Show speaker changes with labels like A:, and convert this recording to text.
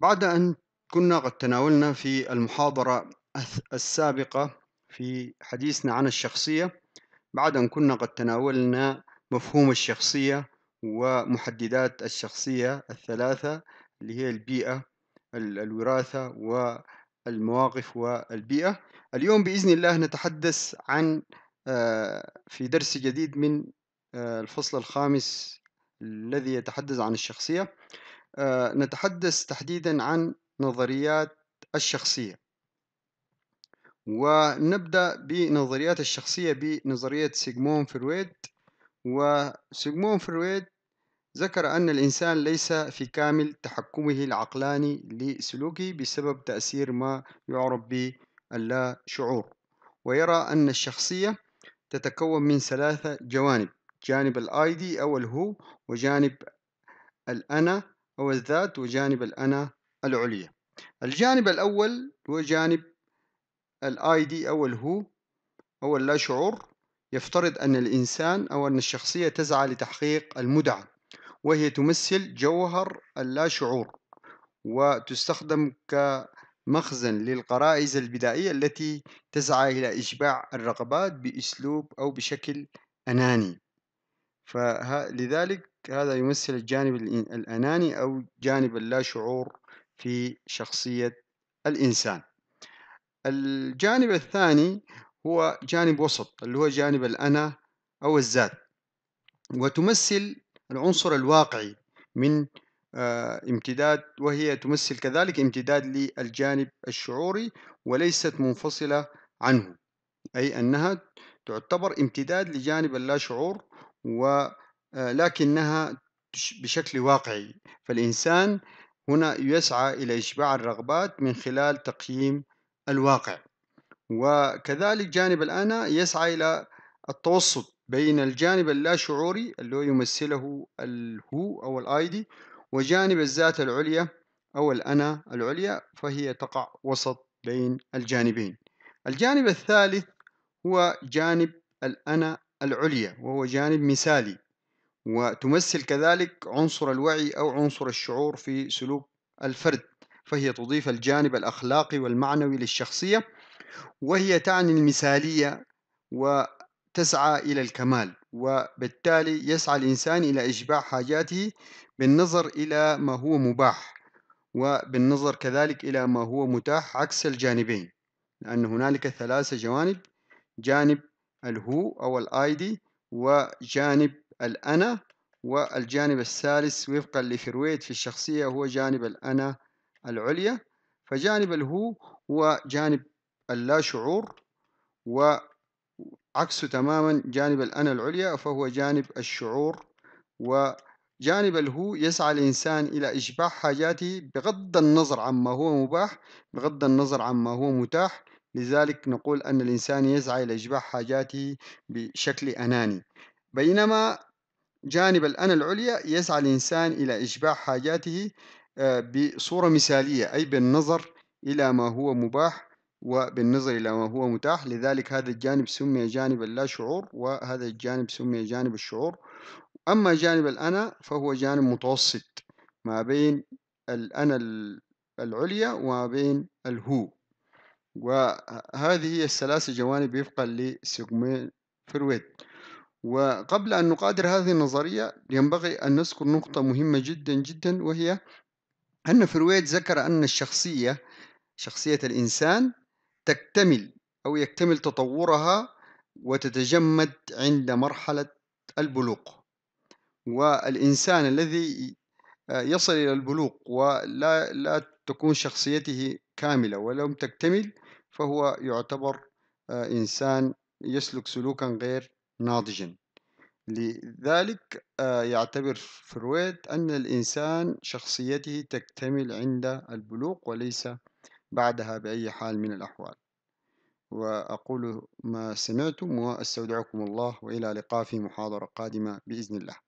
A: بعد أن كنا قد تناولنا في المحاضرة السابقة في حديثنا عن الشخصية بعد أن كنا قد تناولنا مفهوم الشخصية ومحددات الشخصية الثلاثة اللي هي البيئة الوراثة والمواقف والبيئة اليوم بإذن الله نتحدث عن آه، في درس جديد من آه، الفصل الخامس الذي يتحدث عن الشخصية آه، نتحدث تحديدا عن نظريات الشخصية ونبدأ بنظريات الشخصية بنظرية سيغمون فرويد وسيغمون فرويد ذكر أن الإنسان ليس في كامل تحكمه العقلاني لسلوكه بسبب تأثير ما يعرف باللا شعور ويرى أن الشخصية تتكون من ثلاثة جوانب جانب الأيدي أو الهو وجانب الأنا هو الذات وجانب الأنا العليا الجانب الأول هو جانب الاي دي أو الهو أو اللاشعور يفترض أن الإنسان أو أن الشخصية تسعى لتحقيق المدعى وهي تمثل جوهر اللاشعور وتستخدم كمخزن للقرائز البدائية التي تسعى إلى إشباع الرغبات بأسلوب أو بشكل أناني فلذلك هذا يمثل الجانب الأناني أو جانب اللاشعور في شخصية الإنسان الجانب الثاني هو جانب وسط اللي هو جانب الأنا أو الذات وتمثل العنصر الواقعي من آه، امتداد وهي تمثل كذلك امتداد للجانب الشعوري وليست منفصلة عنه أي أنها تعتبر امتداد لجانب اللاشعور شعور آه، لكنها بشكل واقعي فالإنسان هنا يسعى إلى إشباع الرغبات من خلال تقييم الواقع وكذلك جانب الأنا يسعى إلى التوسط بين الجانب اللاشعوري اللي هو يمثله الهو أو الآيدي وجانب الذات العليا أو الأنا العليا فهي تقع وسط بين الجانبين الجانب الثالث هو جانب الأنا العليا وهو جانب مثالي وتمثل كذلك عنصر الوعي أو عنصر الشعور في سلوك الفرد فهي تضيف الجانب الأخلاقي والمعنوي للشخصية وهي تعني المثالية وتسعى إلى الكمال وبالتالي يسعى الإنسان إلى إشباع حاجاته بالنظر إلى ما هو مباح وبالنظر كذلك إلى ما هو متاح عكس الجانبين لأن هنالك ثلاثة جوانب جانب الهو أو الآيدي وجانب الأنا والجانب الثالث وفقا لفرويد في الشخصية هو جانب الأنا العليا فجانب الهو هو جانب اللاشعور وعكسه تماما جانب الأنا العليا فهو جانب الشعور وجانب الهو يسعى الإنسان إلى إشباع حاجاته بغض النظر عما هو مباح بغض النظر عما هو متاح لذلك نقول أن الإنسان يسعى إلى إشباع حاجاته بشكل أناني بينما جانب الأنا العليا يسعى الإنسان إلى إشباع حاجاته آه، بصورة مثالية أي بالنظر إلى ما هو مباح وبالنظر إلى ما هو متاح لذلك هذا الجانب سمي جانب اللا شعور وهذا الجانب سمي جانب الشعور أما جانب الأنا فهو جانب متوسط ما بين الأنا العليا وما بين الهو وهذه هي الثلاثة جوانب وفقا لسيغمين فرويد وقبل أن نقادر هذه النظرية ينبغي أن نذكر نقطة مهمة جدا جدا وهي أن فرويد ذكر أن الشخصية شخصية الإنسان تكتمل أو يكتمل تطورها وتتجمد عند مرحلة البلوغ والإنسان الذي يصل إلى البلوغ ولا لا تكون شخصيته كاملة ولم تكتمل فهو يعتبر آه، إنسان يسلك سلوكا غير ناضجا لذلك آه، يعتبر فرويد أن الإنسان شخصيته تكتمل عند البلوغ وليس بعدها بأي حال من الأحوال وأقول ما سمعتم وأستودعكم الله وإلى لقاء في محاضرة قادمة بإذن الله